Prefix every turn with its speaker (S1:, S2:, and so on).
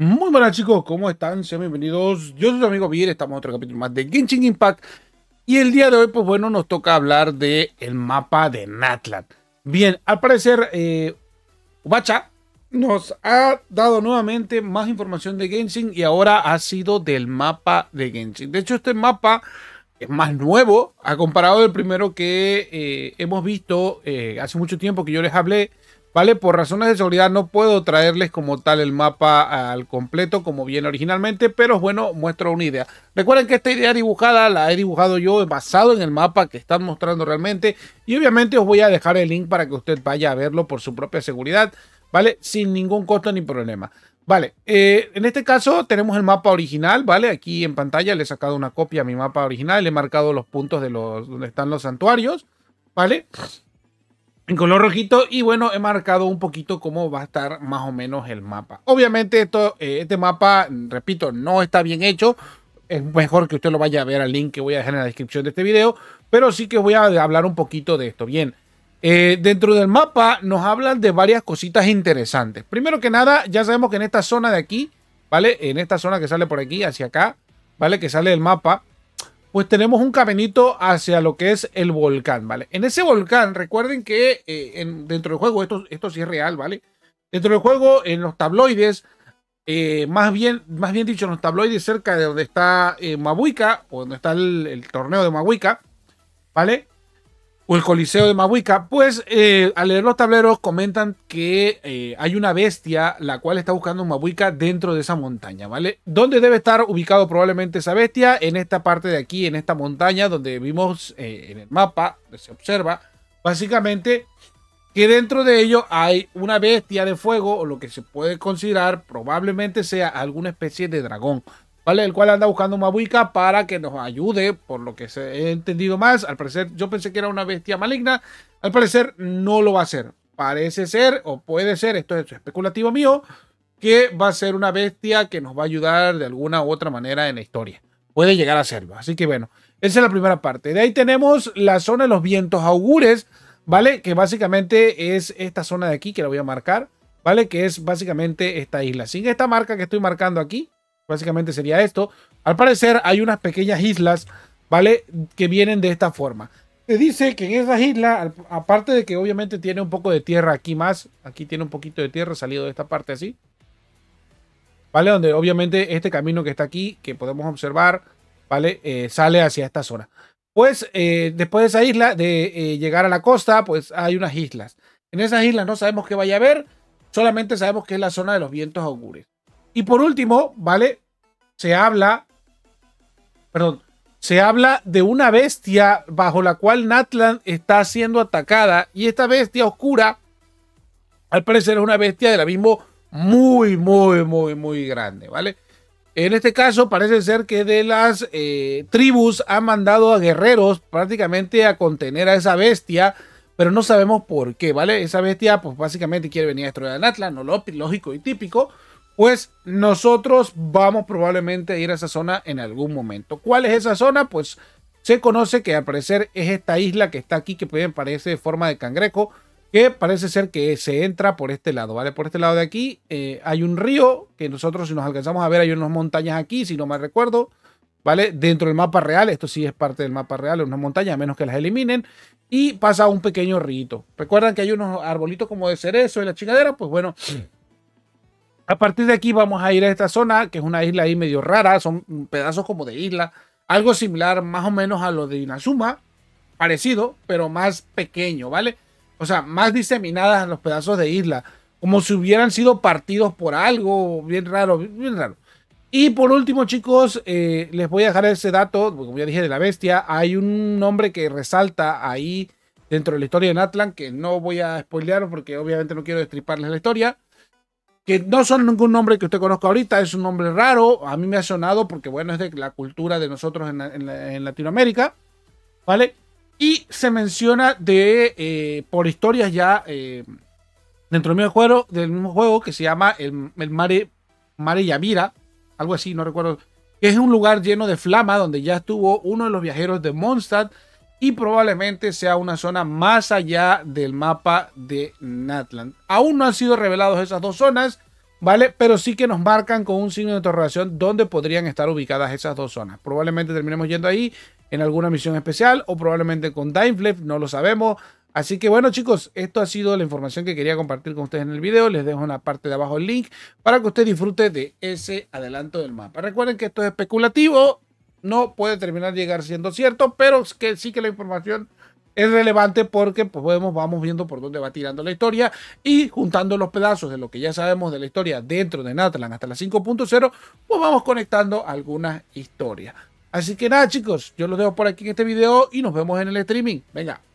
S1: Muy buenas chicos, ¿cómo están? Sean bienvenidos. Yo soy su amigo Bill, estamos en otro capítulo más de Genshin Impact. Y el día de hoy, pues bueno, nos toca hablar del mapa de Natlan. Bien, al parecer, Bacha eh, Ubacha nos ha dado nuevamente más información de Genshin y ahora ha sido del mapa de Genshin. De hecho, este mapa es más nuevo, a comparado del primero que eh, hemos visto eh, hace mucho tiempo que yo les hablé ¿vale? Por razones de seguridad no puedo traerles como tal el mapa al completo como viene originalmente, pero bueno, muestro una idea. Recuerden que esta idea dibujada la he dibujado yo basado en el mapa que están mostrando realmente y obviamente os voy a dejar el link para que usted vaya a verlo por su propia seguridad, ¿vale? Sin ningún costo ni problema. Vale, eh, en este caso tenemos el mapa original, ¿vale? Aquí en pantalla le he sacado una copia a mi mapa original, le he marcado los puntos de los donde están los santuarios, ¿vale? en color rojito y bueno, he marcado un poquito cómo va a estar más o menos el mapa. Obviamente esto, eh, este mapa, repito, no está bien hecho. Es mejor que usted lo vaya a ver al link que voy a dejar en la descripción de este video, pero sí que voy a hablar un poquito de esto. Bien, eh, dentro del mapa nos hablan de varias cositas interesantes. Primero que nada, ya sabemos que en esta zona de aquí, ¿vale? En esta zona que sale por aquí, hacia acá, ¿vale? Que sale el mapa, pues tenemos un caminito hacia lo que es el volcán, ¿vale? En ese volcán, recuerden que eh, dentro del juego, esto, esto sí es real, ¿vale? Dentro del juego, en los tabloides, eh, más, bien, más bien dicho, en los tabloides cerca de donde está eh, Mabuica, o donde está el, torneo de Mabuica, ¿vale? o el Coliseo de Mabuica, pues eh, al leer los tableros comentan que eh, hay una bestia la cual está buscando un dentro de esa montaña, ¿vale? ¿Dónde debe estar ubicado probablemente esa bestia? En esta parte de aquí, en esta montaña donde vimos eh, en el mapa, se observa básicamente que dentro de ello hay una bestia de fuego o lo que se puede considerar probablemente sea alguna especie de dragón. ¿vale? El cual anda buscando una buica para que nos ayude, por lo que he entendido más. Al parecer, yo pensé que era una bestia maligna. Al parecer, no lo va a ser. Parece ser, o puede ser, esto es especulativo mío, que va a ser una bestia que nos va a ayudar de alguna u otra manera en la historia. Puede llegar a serlo. Así que bueno, esa es la primera parte. De ahí tenemos la zona de los vientos augures, ¿vale? Que básicamente es esta zona de aquí que la voy a marcar, ¿vale? Que es básicamente esta isla. Sin esta marca que estoy marcando aquí, Básicamente sería esto. Al parecer hay unas pequeñas islas, ¿vale? Que vienen de esta forma. Se dice que en esas islas, aparte de que obviamente tiene un poco de tierra aquí más, aquí tiene un poquito de tierra salido de esta parte así. ¿Vale? Donde obviamente este camino que está aquí, que podemos observar, ¿vale? Eh, sale hacia esta zona. Pues eh, después de esa isla, de eh, llegar a la costa, pues hay unas islas. En esas islas no sabemos qué vaya a haber, solamente sabemos que es la zona de los vientos augures. Y por último, ¿vale? Se habla, perdón, se habla de una bestia bajo la cual Natlan está siendo atacada y esta bestia oscura, al parecer es una bestia del abismo muy, muy, muy, muy grande, ¿vale? En este caso parece ser que de las eh, tribus ha mandado a guerreros prácticamente a contener a esa bestia, pero no sabemos por qué, ¿vale? Esa bestia pues básicamente quiere venir a destruir a Natlan, no lógico y típico, pues nosotros vamos probablemente a ir a esa zona en algún momento. ¿Cuál es esa zona? Pues se conoce que al parecer es esta isla que está aquí, que parece de forma de cangrejo, que parece ser que se entra por este lado, ¿vale? Por este lado de aquí eh, hay un río que nosotros si nos alcanzamos a ver hay unas montañas aquí, si no me recuerdo, ¿vale? Dentro del mapa real, esto sí es parte del mapa real, unas montañas, a menos que las eliminen, y pasa un pequeño rito. ¿Recuerdan que hay unos arbolitos como de cerezo y la chingadera? Pues bueno... A partir de aquí vamos a ir a esta zona, que es una isla ahí medio rara, son pedazos como de isla, algo similar más o menos a lo de Inazuma, parecido, pero más pequeño, ¿vale? O sea, más diseminadas en los pedazos de isla, como si hubieran sido partidos por algo, bien raro, bien raro. Y por último, chicos, eh, les voy a dejar ese dato, como ya dije de la bestia, hay un nombre que resalta ahí dentro de la historia de Natlan, que no voy a spoilear porque obviamente no quiero destriparles la historia que no son ningún nombre que usted conozca ahorita, es un nombre raro, a mí me ha sonado porque, bueno, es de la cultura de nosotros en, Latinoamérica, ¿vale? Y se menciona de, eh, por historias ya eh, dentro del mismo, juego, del mismo juego que se llama el, el Mare, Mare Yavira, algo así, no recuerdo, que es un lugar lleno de flama donde ya estuvo uno de los viajeros de Mondstadt y probablemente sea una zona más allá del mapa de Natland Aún no han sido revelados esas dos zonas, ¿vale? Pero sí que nos marcan con un signo de interrogación dónde podrían estar ubicadas esas dos zonas. Probablemente terminemos yendo ahí en alguna misión especial o probablemente con Dimeflip, no lo sabemos. Así que bueno chicos, esto ha sido la información que quería compartir con ustedes en el video. Les dejo en la parte de abajo el link para que usted disfrute de ese adelanto del mapa. Recuerden que esto es especulativo, no puede terminar de llegar siendo cierto, pero que sí que la información es relevante porque podemos, pues, vamos viendo por dónde va tirando la historia y juntando los pedazos de lo que ya sabemos de la historia dentro de Natlan hasta la 5.0, pues vamos conectando algunas historias. Así que nada chicos, yo los dejo por aquí en este video y nos vemos en el streaming. Venga,